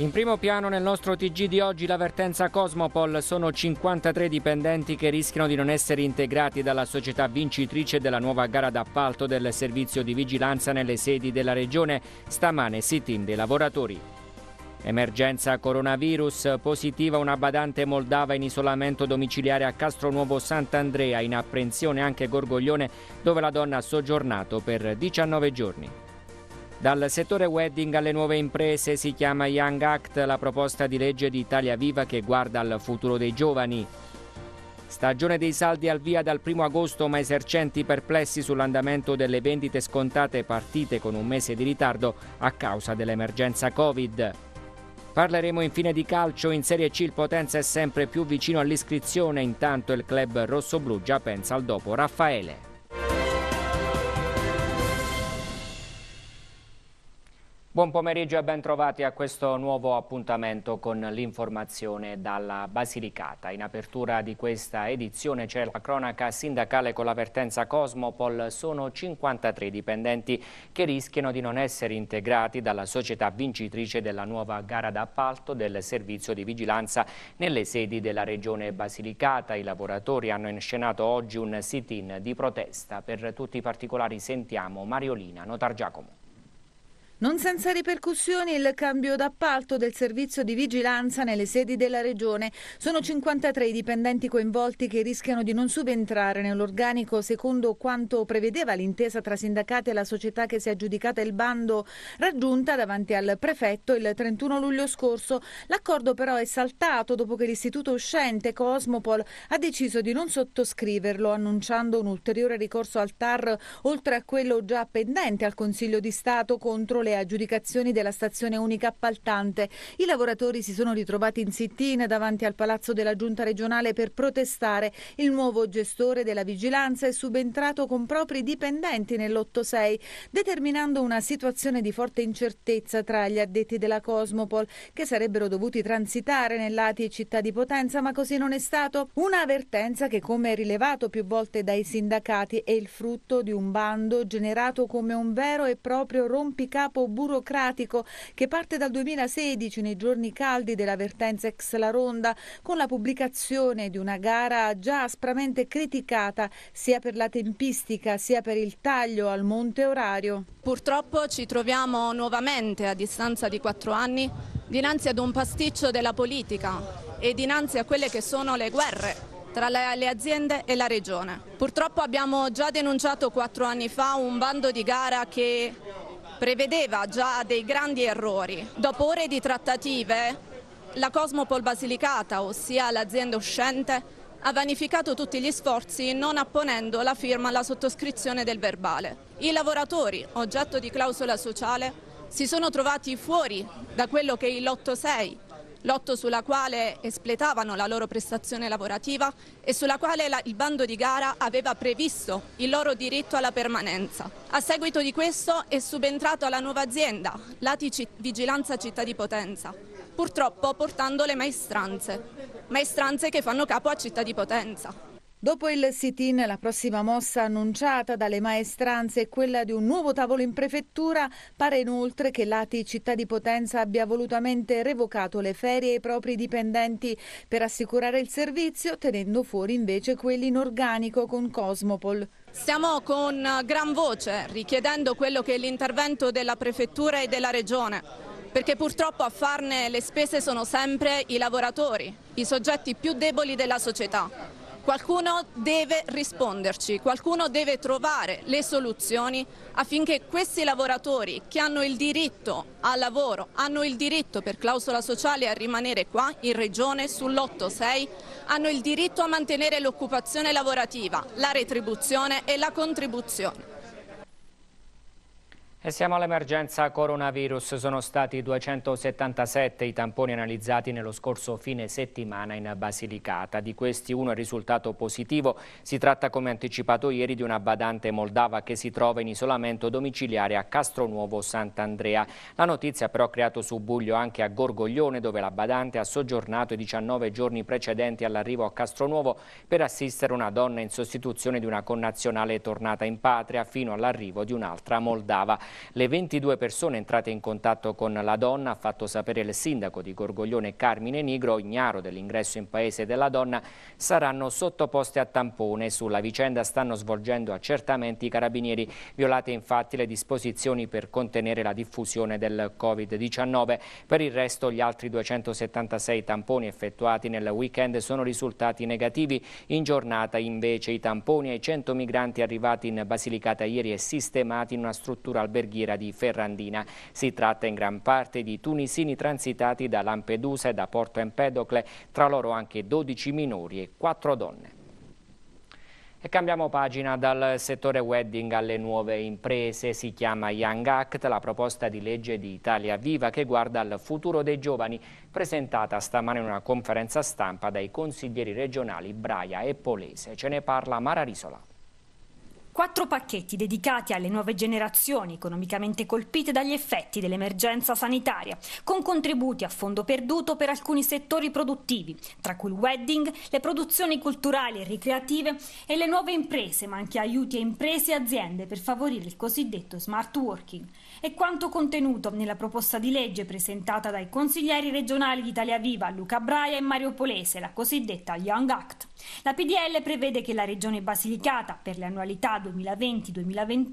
In primo piano nel nostro TG di oggi l'avvertenza Cosmopol, sono 53 dipendenti che rischiano di non essere integrati dalla società vincitrice della nuova gara d'appalto del servizio di vigilanza nelle sedi della regione, stamane sit-in dei lavoratori. Emergenza coronavirus, positiva una badante moldava in isolamento domiciliare a Castronuovo Sant'Andrea, in apprensione anche Gorgoglione, dove la donna ha soggiornato per 19 giorni. Dal settore wedding alle nuove imprese si chiama Young Act la proposta di legge di Italia Viva che guarda al futuro dei giovani. Stagione dei saldi al via dal 1 agosto ma esercenti perplessi sull'andamento delle vendite scontate partite con un mese di ritardo a causa dell'emergenza Covid. Parleremo infine di calcio, in Serie C il Potenza è sempre più vicino all'iscrizione, intanto il club rossoblù già pensa al dopo Raffaele. Buon pomeriggio e ben trovati a questo nuovo appuntamento con l'informazione dalla Basilicata. In apertura di questa edizione c'è la cronaca sindacale con l'avvertenza Cosmopol. Sono 53 dipendenti che rischiano di non essere integrati dalla società vincitrice della nuova gara d'appalto del servizio di vigilanza nelle sedi della regione Basilicata. I lavoratori hanno inscenato oggi un sit-in di protesta. Per tutti i particolari sentiamo Mariolina Notargiacomo. Non senza ripercussioni il cambio d'appalto del servizio di vigilanza nelle sedi della Regione. Sono 53 i dipendenti coinvolti che rischiano di non subentrare nell'organico secondo quanto prevedeva l'intesa tra sindacati e la società che si è aggiudicata il bando raggiunta davanti al prefetto il 31 luglio scorso. L'accordo però è saltato dopo che l'istituto uscente Cosmopol ha deciso di non sottoscriverlo annunciando un ulteriore ricorso al TAR oltre a quello già pendente al Consiglio di Stato contro le alle aggiudicazioni della stazione unica appaltante. I lavoratori si sono ritrovati in sit-in davanti al palazzo della giunta regionale per protestare. Il nuovo gestore della vigilanza è subentrato con propri dipendenti nell'8-6, determinando una situazione di forte incertezza tra gli addetti della Cosmopol che sarebbero dovuti transitare nel nell'Ati città di Potenza, ma così non è stato. Una avvertenza che, come rilevato più volte dai sindacati, è il frutto di un bando generato come un vero e proprio rompicapo tempo burocratico che parte dal 2016 nei giorni caldi dell'avvertenza ex la Ronda con la pubblicazione di una gara già aspramente criticata sia per la tempistica sia per il taglio al monte orario. Purtroppo ci troviamo nuovamente a distanza di quattro anni dinanzi ad un pasticcio della politica e dinanzi a quelle che sono le guerre tra le aziende e la regione. Purtroppo abbiamo già denunciato quattro anni fa un bando di gara che prevedeva già dei grandi errori. Dopo ore di trattative, la Cosmopol Basilicata, ossia l'azienda uscente, ha vanificato tutti gli sforzi non apponendo la firma alla sottoscrizione del verbale. I lavoratori, oggetto di clausola sociale, si sono trovati fuori da quello che il Lotto 6 lotto sulla quale espletavano la loro prestazione lavorativa e sulla quale la, il bando di gara aveva previsto il loro diritto alla permanenza. A seguito di questo è subentrato alla nuova azienda, Lati Vigilanza Città di Potenza, purtroppo portando le maestranze, maestranze che fanno capo a Città di Potenza. Dopo il sit-in, la prossima mossa annunciata dalle maestranze è quella di un nuovo tavolo in prefettura. Pare inoltre che l'ATI Città di Potenza abbia volutamente revocato le ferie ai propri dipendenti per assicurare il servizio, tenendo fuori invece quelli in organico con Cosmopol. Stiamo con gran voce richiedendo quello che è l'intervento della prefettura e della regione perché purtroppo a farne le spese sono sempre i lavoratori, i soggetti più deboli della società. Qualcuno deve risponderci, qualcuno deve trovare le soluzioni affinché questi lavoratori che hanno il diritto al lavoro, hanno il diritto per clausola sociale a rimanere qua in regione sull'8-6, hanno il diritto a mantenere l'occupazione lavorativa, la retribuzione e la contribuzione. E siamo all'emergenza coronavirus. Sono stati 277 i tamponi analizzati nello scorso fine settimana in Basilicata. Di questi uno è risultato positivo. Si tratta, come anticipato ieri, di una badante moldava che si trova in isolamento domiciliare a Castronuovo Sant'Andrea. La notizia però ha creato subbuglio anche a Gorgoglione, dove la badante ha soggiornato i 19 giorni precedenti all'arrivo a Castronuovo per assistere una donna in sostituzione di una connazionale tornata in patria fino all'arrivo di un'altra moldava. Le 22 persone entrate in contatto con la donna, ha fatto sapere il sindaco di Gorgoglione Carmine Nigro, ignaro dell'ingresso in paese della donna, saranno sottoposte a tampone. Sulla vicenda stanno svolgendo accertamenti i carabinieri. Violate infatti le disposizioni per contenere la diffusione del Covid-19. Per il resto gli altri 276 tamponi effettuati nel weekend sono risultati negativi. In giornata invece i tamponi ai 100 migranti arrivati in Basilicata ieri e sistemati in una struttura albergata alberghiera di Ferrandina. Si tratta in gran parte di tunisini transitati da Lampedusa e da Porto Empedocle, tra loro anche 12 minori e 4 donne. E cambiamo pagina dal settore wedding alle nuove imprese. Si chiama Young Act, la proposta di legge di Italia Viva che guarda al futuro dei giovani, presentata stamane in una conferenza stampa dai consiglieri regionali Braia e Polese. Ce ne parla Mara Risola. Quattro pacchetti dedicati alle nuove generazioni economicamente colpite dagli effetti dell'emergenza sanitaria, con contributi a fondo perduto per alcuni settori produttivi, tra cui il wedding, le produzioni culturali e ricreative e le nuove imprese, ma anche aiuti a imprese e aziende per favorire il cosiddetto smart working. E quanto contenuto nella proposta di legge presentata dai consiglieri regionali di Italia Viva Luca Braia e Mario Polese, la cosiddetta Young Act. La PDL prevede che la Regione Basilicata per le annualità 2020-2021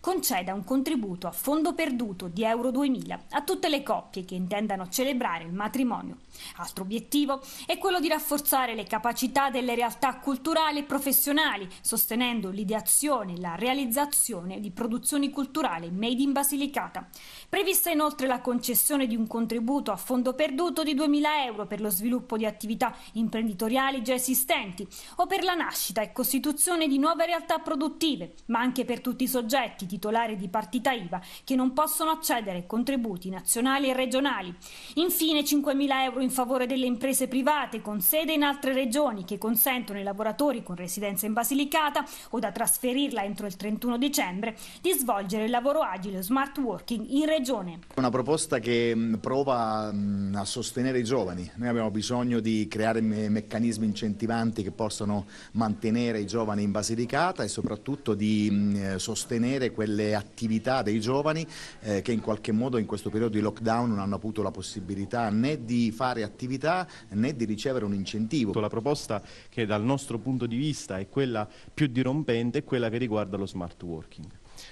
conceda un contributo a fondo perduto di Euro 2000 a tutte le coppie che intendano celebrare il matrimonio. Altro obiettivo è quello di rafforzare le capacità delle realtà culturali e professionali, sostenendo l'ideazione e la realizzazione di produzioni culturali made in Basilicata. Prevista inoltre la concessione di un contributo a fondo perduto di 2.000 euro per lo sviluppo di attività imprenditoriali già esistenti dipendenti o per la nascita e costituzione di nuove realtà produttive, ma anche per tutti i soggetti titolari di partita IVA che non possono accedere ai contributi nazionali e regionali. Infine 5.000 euro in favore delle imprese private con sede in altre regioni che consentono ai lavoratori con residenza in Basilicata o da trasferirla entro il 31 dicembre di svolgere il lavoro agile o smart working in regione. Una proposta che mm, prova mm, a sostenere i giovani. Noi abbiamo bisogno di creare meccanismi incentivanti progetti che possano mantenere i giovani in Basilicata e soprattutto di mm, eh, sostenere quelle attività dei giovani eh, che in qualche modo in questo periodo di lockdown non hanno avuto la possibilità né di fare attività né di ricevere un incentivo. La proposta che dal nostro punto di vista è quella più dirompente è quella che riguarda lo smart working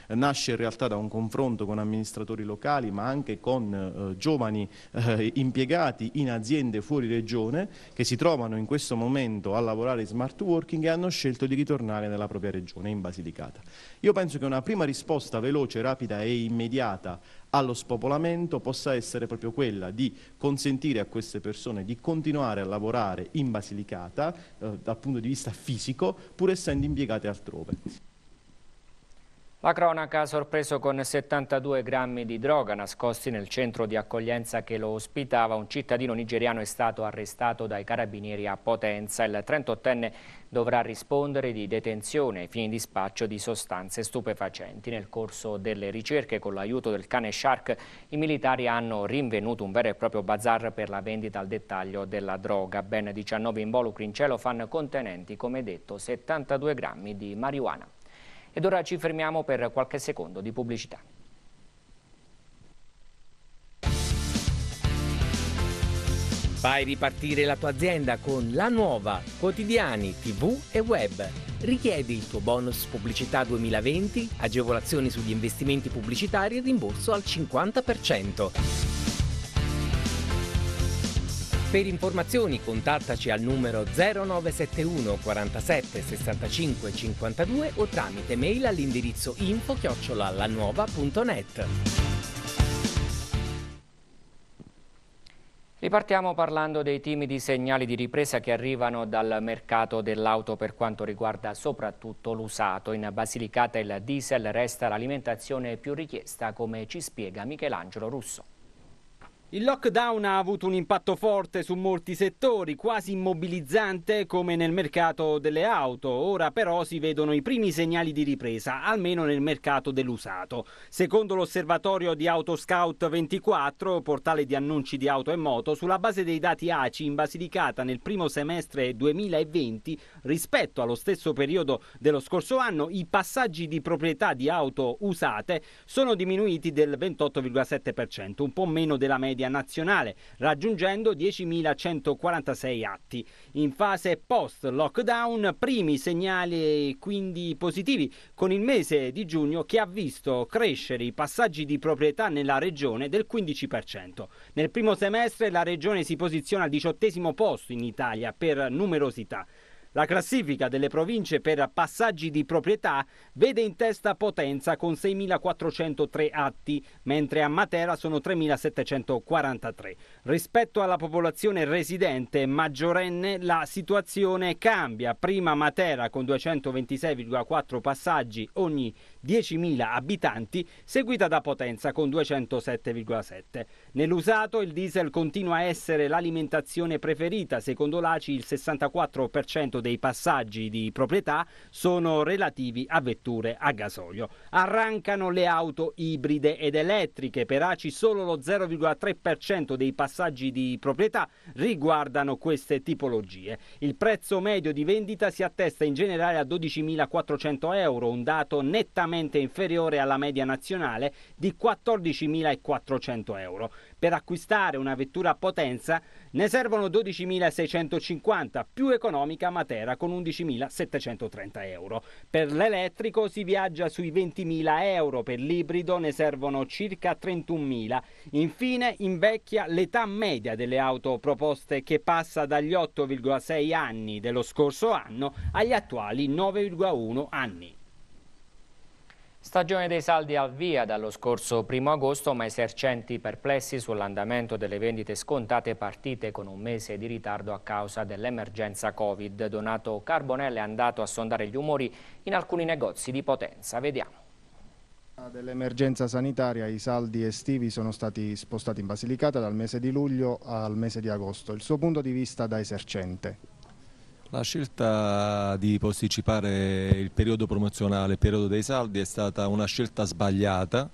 nasce in realtà da un confronto con amministratori locali ma anche con eh, giovani eh, impiegati in aziende fuori regione che si trovano in questo momento a lavorare in smart working e hanno scelto di ritornare nella propria regione, in Basilicata. Io penso che una prima risposta veloce, rapida e immediata allo spopolamento possa essere proprio quella di consentire a queste persone di continuare a lavorare in Basilicata eh, dal punto di vista fisico pur essendo impiegate altrove. La cronaca ha sorpreso con 72 grammi di droga nascosti nel centro di accoglienza che lo ospitava. Un cittadino nigeriano è stato arrestato dai carabinieri a Potenza. Il 38enne dovrà rispondere di detenzione ai fini di spaccio di sostanze stupefacenti. Nel corso delle ricerche, con l'aiuto del cane Shark, i militari hanno rinvenuto un vero e proprio bazar per la vendita al dettaglio della droga. Ben 19 involucri in cielo fanno contenenti, come detto, 72 grammi di marijuana. Ed ora ci fermiamo per qualche secondo di pubblicità. Fai ripartire la tua azienda con la nuova quotidiani TV e web. Richiedi il tuo bonus pubblicità 2020, agevolazioni sugli investimenti pubblicitari e rimborso al 50%. Per informazioni contattaci al numero 0971 47 65 52 o tramite mail all'indirizzo info chiocciolallanuova.net. Ripartiamo parlando dei timidi segnali di ripresa che arrivano dal mercato dell'auto per quanto riguarda soprattutto l'usato. In Basilicata il diesel resta l'alimentazione più richiesta come ci spiega Michelangelo Russo. Il lockdown ha avuto un impatto forte su molti settori, quasi immobilizzante come nel mercato delle auto. Ora però si vedono i primi segnali di ripresa, almeno nel mercato dell'usato. Secondo l'osservatorio di Autoscout 24, portale di annunci di auto e moto, sulla base dei dati ACI in Basilicata nel primo semestre 2020, rispetto allo stesso periodo dello scorso anno, i passaggi di proprietà di auto usate sono diminuiti del 28,7%, un po' meno della media media nazionale, raggiungendo 10.146 atti. In fase post-lockdown, primi segnali quindi positivi, con il mese di giugno che ha visto crescere i passaggi di proprietà nella regione del 15%. Nel primo semestre la regione si posiziona al diciottesimo posto in Italia per numerosità. La classifica delle province per passaggi di proprietà vede in testa Potenza con 6.403 atti, mentre a Matera sono 3.743. Rispetto alla popolazione residente maggiorenne la situazione cambia. Prima Matera con 226,4 passaggi ogni 10.000 abitanti, seguita da Potenza con 207,7. Nell'usato il diesel continua a essere l'alimentazione preferita, secondo l'ACI il 64% dei passaggi di proprietà sono relativi a vetture a gasolio. Arrancano le auto ibride ed elettriche, per ACI solo lo 0,3% dei passaggi di proprietà riguardano queste tipologie. Il prezzo medio di vendita si attesta in generale a 12.400 euro, un dato nettamente nettamente inferiore alla media nazionale di 14.400 euro. Per acquistare una vettura a potenza ne servono 12.650, più economica Matera con 11.730 euro. Per l'elettrico si viaggia sui 20.000 euro, per l'ibrido ne servono circa 31.000. Infine invecchia l'età media delle auto proposte che passa dagli 8,6 anni dello scorso anno agli attuali 9,1 anni. Stagione dei saldi al via dallo scorso 1 agosto, ma esercenti perplessi sull'andamento delle vendite scontate partite con un mese di ritardo a causa dell'emergenza Covid. Donato Carbonella è andato a sondare gli umori in alcuni negozi di Potenza. Vediamo. Dell'emergenza sanitaria i saldi estivi sono stati spostati in Basilicata dal mese di luglio al mese di agosto. Il suo punto di vista da esercente. La scelta di posticipare il periodo promozionale, il periodo dei saldi, è stata una scelta sbagliata,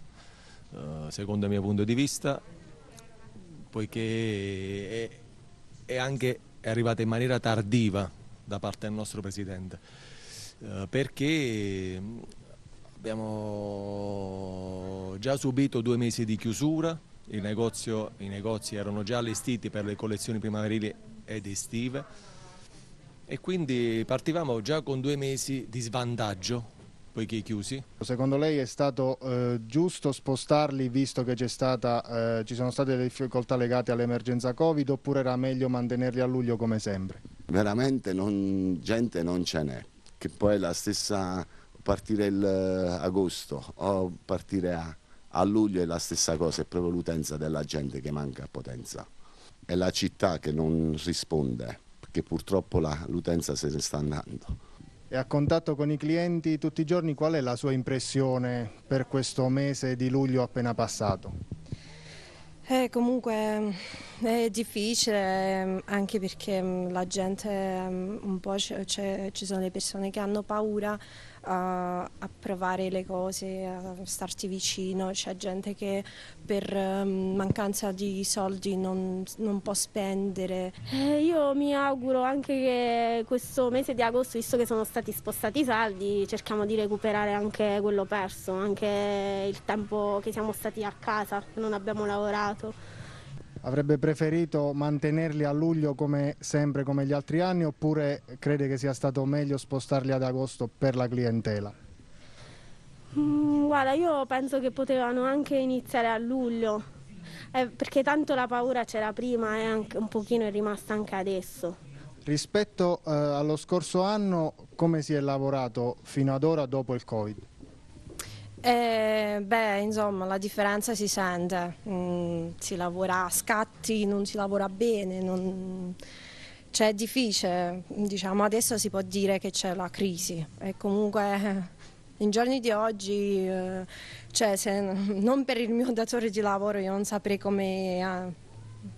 eh, secondo il mio punto di vista, poiché è, anche arrivata in maniera tardiva da parte del nostro Presidente, eh, perché abbiamo già subito due mesi di chiusura, negozio, i negozi erano già allestiti per le collezioni primaverili ed estive, e quindi partivamo già con due mesi di svantaggio poiché chiusi. Secondo lei è stato eh, giusto spostarli visto che stata, eh, ci sono state le difficoltà legate all'emergenza Covid oppure era meglio mantenerli a luglio come sempre? Veramente non, gente non ce n'è, che poi è la stessa partire eh, agosto o partire a, a luglio è la stessa cosa, è proprio l'utenza della gente che manca a potenza. È la città che non risponde perché purtroppo l'utenza se ne sta andando. E a contatto con i clienti tutti i giorni qual è la sua impressione per questo mese di luglio appena passato? Eh, comunque mm, è difficile mm, anche perché mm, la gente un po' ci sono le persone che hanno paura a, a, provare le cose, a starti vicino, c'è gente che per ehm, mancanza di soldi non, non può spendere. Eh, io mi auguro anche che questo mese di agosto, visto che sono stati spostati i saldi, cerchiamo di recuperare anche quello perso, anche il tempo che siamo stati a casa, che non abbiamo lavorato avrebbe preferito mantenerli a luglio come sempre come gli altri anni oppure crede che sia stato meglio spostarli ad agosto per la clientela? Mm, guarda, io penso che potevano anche iniziare a luglio, eh, perché tanto la paura c'era prima e eh, anche, un pochino è rimasta anche adesso. Rispetto eh, allo scorso anno, come si è lavorato fino ad ora dopo il Covid? Eh, beh, insomma, la differenza si sente, mm, si lavora a scatti, non si lavora bene, non... cioè è difficile, diciamo adesso si può dire che c'è la crisi e comunque eh, in giorni di oggi, eh, cioè, se, non per il mio datore di lavoro io non saprei come eh,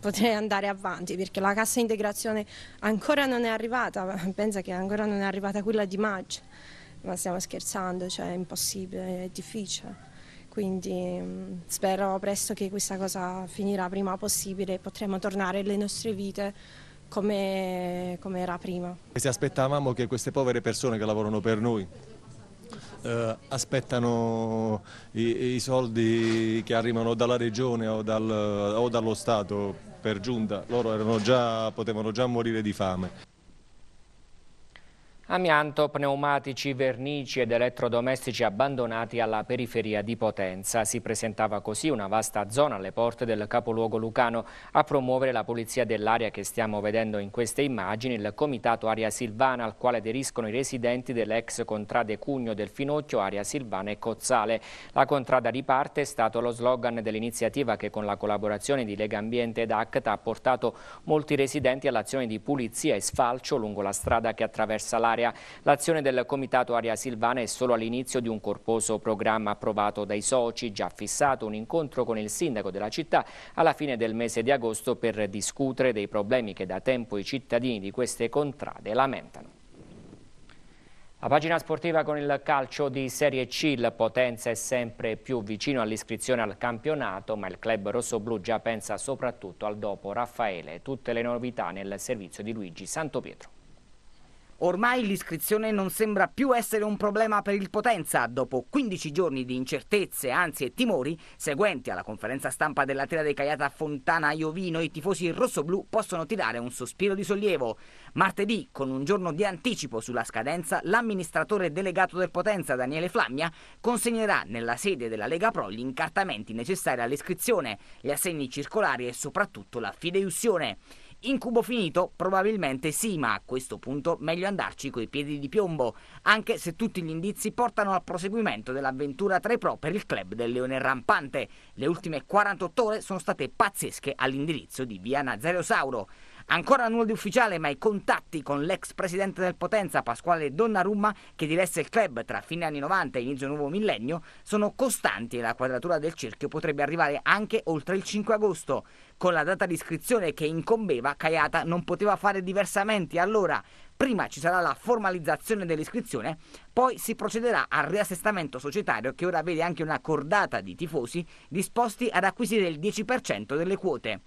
potrei andare avanti perché la cassa integrazione ancora non è arrivata, pensa che ancora non è arrivata quella di maggio ma stiamo scherzando, cioè è impossibile, è difficile. Quindi mm, spero presto che questa cosa finirà prima possibile e potremo tornare alle nostre vite come, come era prima. se aspettavamo che queste povere persone che lavorano per noi Uh, aspettano i, i, soldi che arrivano dalla regione o, dal, o dallo Stato per giunta, loro già, potevano già morire di fame. Amianto, pneumatici, vernici ed elettrodomestici abbandonati alla periferia di Potenza. Si presentava così una vasta zona alle porte del capoluogo lucano. A promuovere la pulizia dell'area che stiamo vedendo in queste immagini, il comitato Aria Silvana, al quale aderiscono i residenti delle ex contrade Cugno del Finocchio, Aria Silvana e Cozzale. La contrada riparte è stato lo slogan dell'iniziativa che con la collaborazione di Lega Ambiente ed ACTA ha portato molti residenti all'azione di pulizia e sfalcio lungo la strada che attraversa l'area dell'area. L'azione del Comitato Aria Silvana è solo all'inizio di un corposo programma approvato dai soci, già fissato un incontro con il sindaco della città alla fine del mese di agosto per discutere dei problemi che da tempo i cittadini di queste contrade lamentano. La pagina sportiva con il calcio di Serie C, il Potenza è sempre più vicino all'iscrizione al campionato, ma il club rossoblu già pensa soprattutto al dopo Raffaele. Tutte le novità nel servizio di Luigi Santopietro. Ormai l'iscrizione non sembra più essere un problema per il Potenza dopo 15 giorni di incertezze, anzi e timori, seguenti alla conferenza stampa della Tela dei Caiata Fontana Iovino, i tifosi rossoblù possono tirare un sospiro di sollievo. Martedì, con un giorno di anticipo sulla scadenza, l'amministratore delegato del Potenza Daniele Flammia consegnerà nella sede della Lega Pro gli incartamenti necessari all'iscrizione, gli assegni circolari e soprattutto la fideiussione. Incubo finito, probabilmente sì, ma a questo punto meglio andarci coi piedi di piombo, anche se tutti gli indizi portano al proseguimento dell'avventura 3 Pro per il club del Leone Rampante. Le ultime 48 ore sono state pazzesche all'indirizzo di Via Nazario Sauro. Ancora nulla di ufficiale, ma i contatti con l'ex presidente del Potenza, Pasquale Donnarumma, che diresse il club tra fine anni 90 e inizio nuovo millennio, sono costanti e la quadratura del cerchio potrebbe arrivare anche oltre il 5 agosto con la data di iscrizione che incombeva, Kayata non poteva fare diversamente. Allora, prima ci sarà la formalizzazione dell'iscrizione, poi si procederà al riassestamento societario che ora vede anche una cordata di tifosi disposti ad acquisire il 10% delle quote.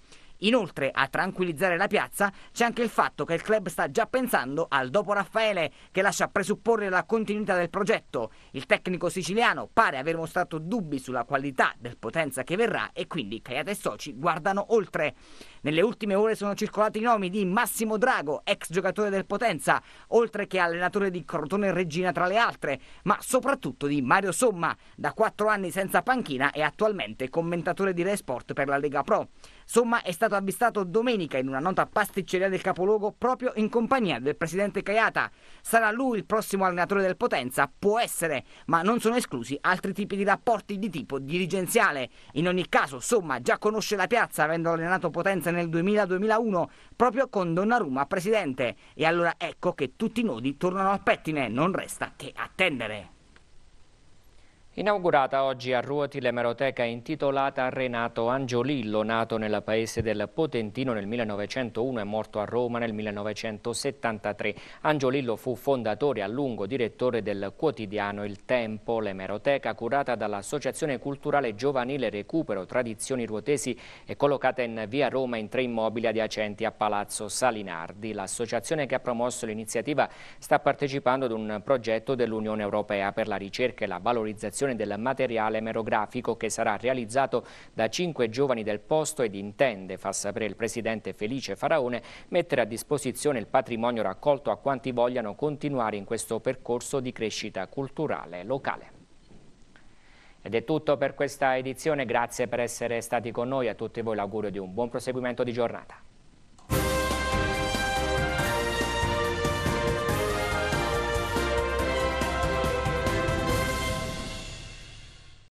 Inoltre, a tranquillizzare la piazza c'è anche il fatto che il club sta già pensando al dopo Raffaele, che lascia presupporre la continuità del progetto. Il tecnico siciliano pare aver mostrato dubbi sulla qualità del potenza che verrà e quindi Caiate e soci guardano oltre. Nelle ultime ore sono circolati i nomi di Massimo Drago, ex giocatore del Potenza, oltre che allenatore di Crotone Regina tra le altre, ma soprattutto di Mario Somma, da quattro anni senza panchina e attualmente commentatore di Re Sport per la Lega Pro. Somma è stato avvistato domenica in una nota pasticceria del capoluogo proprio in compagnia del presidente Caiata. Sarà lui il prossimo allenatore del Potenza? Può essere, ma non sono esclusi altri tipi di rapporti di tipo dirigenziale. In ogni caso, Somma già conosce la piazza avendo allenato Potenza nel 2000-2001 proprio con Donnarumma presidente. E allora ecco che tutti i nodi tornano al pettine, non resta che attendere. Inaugurata oggi a Ruoti l'emeroteca intitolata Renato Angiolillo, nato nel paese del Potentino nel 1901 e morto a Roma nel 1973. Angiolillo fu fondatore e a lungo direttore del quotidiano Il Tempo, l'emeroteca curata dall'Associazione Culturale Giovanile Recupero Tradizioni Ruotesi è collocata in via Roma in tre immobili adiacenti a Palazzo Salinardi. L'associazione che ha promosso l'iniziativa sta partecipando ad un progetto dell'Unione Europea per la ricerca e la valorizzazione presentazione del materiale merografico che sarà realizzato da cinque giovani del posto ed intende, fa sapere il presidente Felice Faraone, mettere a disposizione il patrimonio raccolto a quanti vogliano continuare in questo percorso di crescita culturale locale. Ed è tutto per questa edizione, grazie per essere stati con noi, a tutti voi l'augurio di un buon proseguimento di giornata.